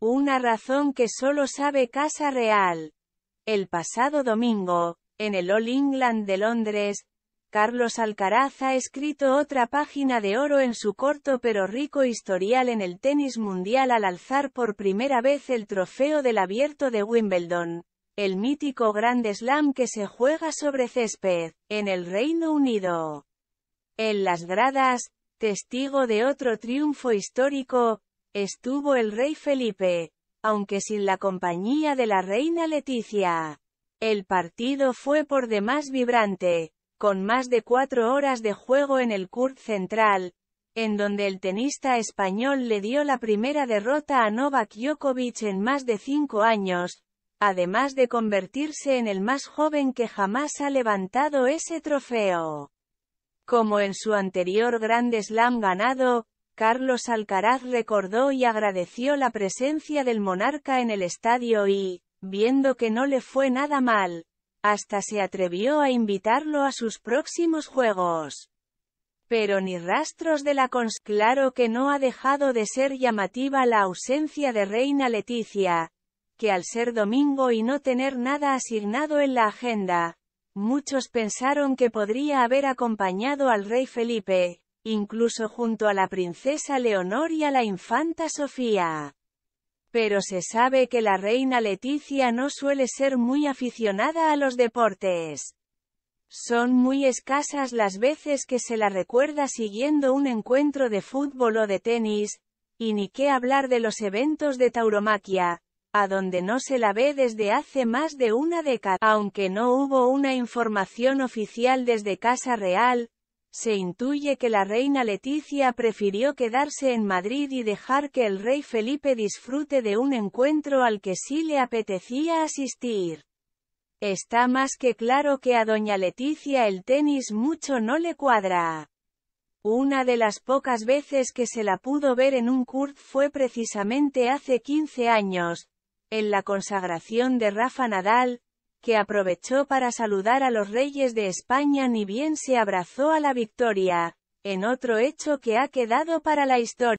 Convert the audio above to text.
Una razón que solo sabe Casa Real. El pasado domingo, en el All England de Londres, Carlos Alcaraz ha escrito otra página de oro en su corto pero rico historial en el tenis mundial al alzar por primera vez el trofeo del abierto de Wimbledon, el mítico Grand Slam que se juega sobre césped, en el Reino Unido. En las gradas, testigo de otro triunfo histórico, estuvo el rey Felipe, aunque sin la compañía de la reina Leticia. El partido fue por demás vibrante, con más de cuatro horas de juego en el Court Central, en donde el tenista español le dio la primera derrota a Novak Djokovic en más de cinco años, además de convertirse en el más joven que jamás ha levantado ese trofeo. Como en su anterior Grand Slam ganado, Carlos Alcaraz recordó y agradeció la presencia del monarca en el estadio y, viendo que no le fue nada mal, hasta se atrevió a invitarlo a sus próximos juegos. Pero ni rastros de la cons... Claro que no ha dejado de ser llamativa la ausencia de Reina Leticia, que al ser domingo y no tener nada asignado en la agenda, muchos pensaron que podría haber acompañado al rey Felipe, incluso junto a la princesa Leonor y a la infanta Sofía. Pero se sabe que la reina Leticia no suele ser muy aficionada a los deportes. Son muy escasas las veces que se la recuerda siguiendo un encuentro de fútbol o de tenis, y ni qué hablar de los eventos de tauromaquia, a donde no se la ve desde hace más de una década. Aunque no hubo una información oficial desde Casa Real, se intuye que la reina Leticia prefirió quedarse en Madrid y dejar que el rey Felipe disfrute de un encuentro al que sí le apetecía asistir. Está más que claro que a doña Leticia el tenis mucho no le cuadra. Una de las pocas veces que se la pudo ver en un court fue precisamente hace 15 años, en la consagración de Rafa Nadal, que aprovechó para saludar a los reyes de España ni bien se abrazó a la victoria, en otro hecho que ha quedado para la historia.